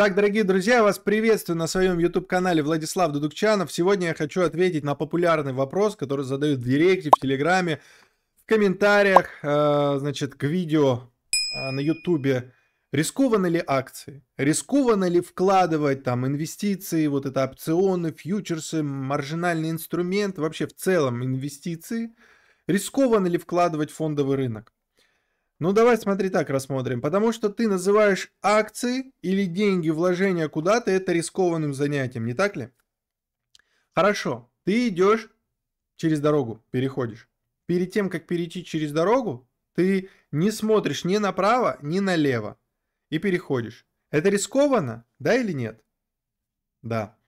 Так, дорогие друзья, я вас приветствую на своем YouTube-канале Владислав Дудукчанов. Сегодня я хочу ответить на популярный вопрос, который задают в Директе, в Телеграме, в комментариях, э, значит, к видео э, на YouTube. Рискованы ли акции? Рискованно ли вкладывать там инвестиции, вот это опционы, фьючерсы, маржинальный инструмент, вообще в целом инвестиции? Рискованно ли вкладывать фондовый рынок? Ну давай смотри так рассмотрим, потому что ты называешь акции или деньги вложения куда-то это рискованным занятием, не так ли? Хорошо, ты идешь через дорогу, переходишь. Перед тем, как перейти через дорогу, ты не смотришь ни направо, ни налево и переходишь. Это рискованно, да или нет? Да.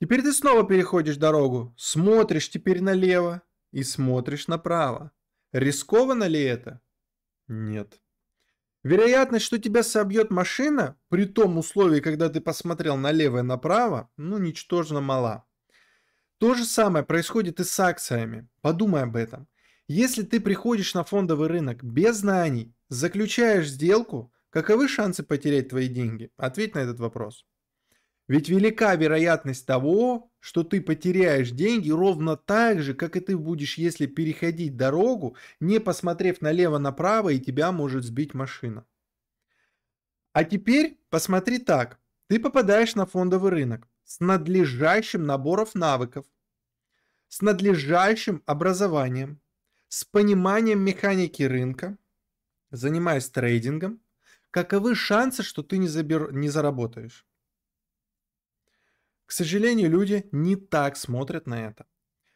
Теперь ты снова переходишь дорогу, смотришь теперь налево и смотришь направо. Рискованно ли это? Нет. Вероятность, что тебя собьет машина, при том условии, когда ты посмотрел налево и направо, ну, ничтожно мала. То же самое происходит и с акциями. Подумай об этом. Если ты приходишь на фондовый рынок без знаний, заключаешь сделку, каковы шансы потерять твои деньги? Ответь на этот вопрос. Ведь велика вероятность того, что ты потеряешь деньги ровно так же, как и ты будешь, если переходить дорогу, не посмотрев налево-направо, и тебя может сбить машина. А теперь посмотри так. Ты попадаешь на фондовый рынок с надлежащим набором навыков, с надлежащим образованием, с пониманием механики рынка, занимаясь трейдингом, каковы шансы, что ты не, забер... не заработаешь? К сожалению, люди не так смотрят на это.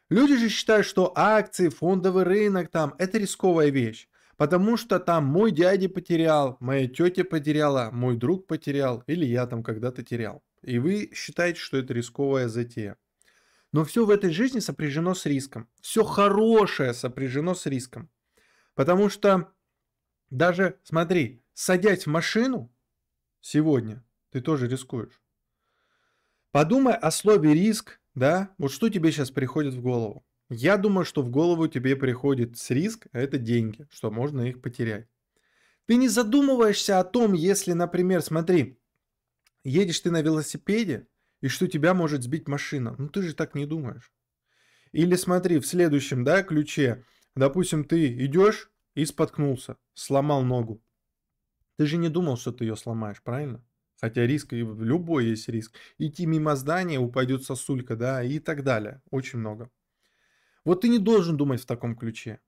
Люди же считают, что акции, фондовый рынок там – это рисковая вещь. Потому что там мой дядя потерял, моя тетя потеряла, мой друг потерял или я там когда-то терял. И вы считаете, что это рисковая затея. Но все в этой жизни сопряжено с риском. Все хорошее сопряжено с риском. Потому что даже, смотри, садясь в машину сегодня, ты тоже рискуешь. Подумай о слове риск, да, вот что тебе сейчас приходит в голову. Я думаю, что в голову тебе приходит с риск, а это деньги, что можно их потерять. Ты не задумываешься о том, если, например, смотри, едешь ты на велосипеде, и что тебя может сбить машина. Ну ты же так не думаешь. Или смотри, в следующем, да, ключе, допустим, ты идешь и споткнулся, сломал ногу. Ты же не думал, что ты ее сломаешь, правильно? Хотя риск, и любой есть риск. Идти мимо здания, упадет сосулька, да, и так далее. Очень много. Вот ты не должен думать в таком ключе,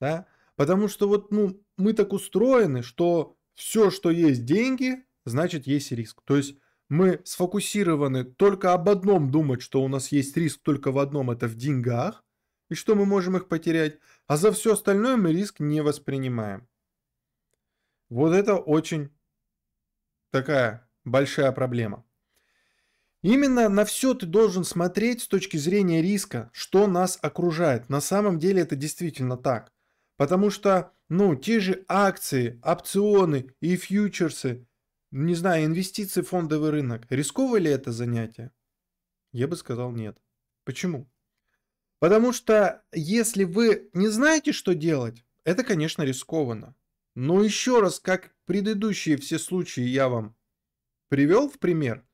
да, потому что вот, ну, мы так устроены, что все, что есть деньги, значит есть риск. То есть мы сфокусированы только об одном думать, что у нас есть риск только в одном, это в деньгах, и что мы можем их потерять, а за все остальное мы риск не воспринимаем. Вот это очень такая большая проблема. Именно на все ты должен смотреть с точки зрения риска, что нас окружает. На самом деле это действительно так. Потому что, ну, те же акции, опционы и фьючерсы, не знаю, инвестиции в фондовый рынок, рисково ли это занятие? Я бы сказал нет. Почему? Потому что если вы не знаете, что делать, это, конечно, рискованно. Но еще раз, как Предыдущие все случаи я вам привел в пример.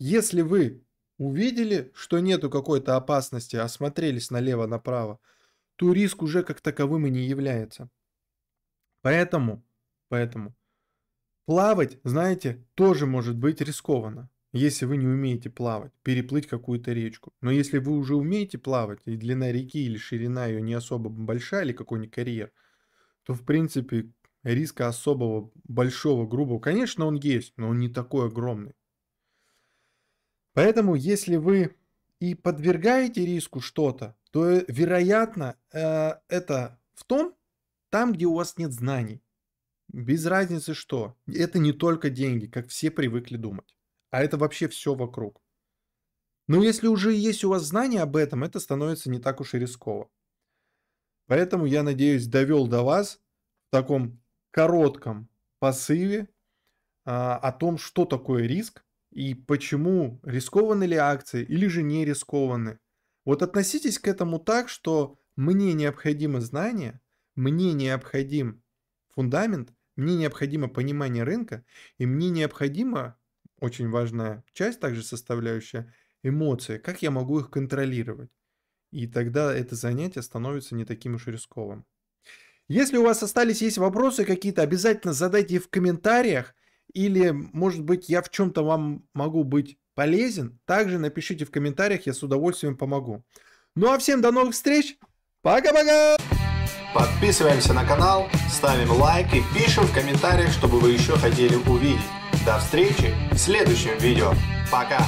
Если вы увидели, что нету какой-то опасности, осмотрелись налево-направо, то риск уже как таковым и не является. Поэтому, поэтому плавать, знаете, тоже может быть рискованно, если вы не умеете плавать, переплыть какую-то речку. Но если вы уже умеете плавать, и длина реки или ширина ее не особо большая, или какой-нибудь карьер, то в принципе риска особого, большого, грубого, конечно, он есть, но он не такой огромный. Поэтому, если вы и подвергаете риску что-то, то, э, вероятно, э, это в том, там, где у вас нет знаний. Без разницы что. Это не только деньги, как все привыкли думать. А это вообще все вокруг. Но если уже есть у вас знания об этом, это становится не так уж и рисково. Поэтому я надеюсь довел до вас в таком коротком посыве а, о том, что такое риск и почему рискованы ли акции или же не рискованы. Вот относитесь к этому так, что мне необходимы знания, мне необходим фундамент, мне необходимо понимание рынка, и мне необходимо, очень важная часть, также составляющая, эмоции, как я могу их контролировать. И тогда это занятие становится не таким уж рисковым. Если у вас остались есть вопросы какие-то, обязательно задайте их в комментариях. Или, может быть, я в чем-то вам могу быть полезен. Также напишите в комментариях, я с удовольствием помогу. Ну а всем до новых встреч. Пока-пока! Подписываемся на канал, ставим лайк и пишем в комментариях, чтобы вы еще хотели увидеть. До встречи в следующем видео. Пока!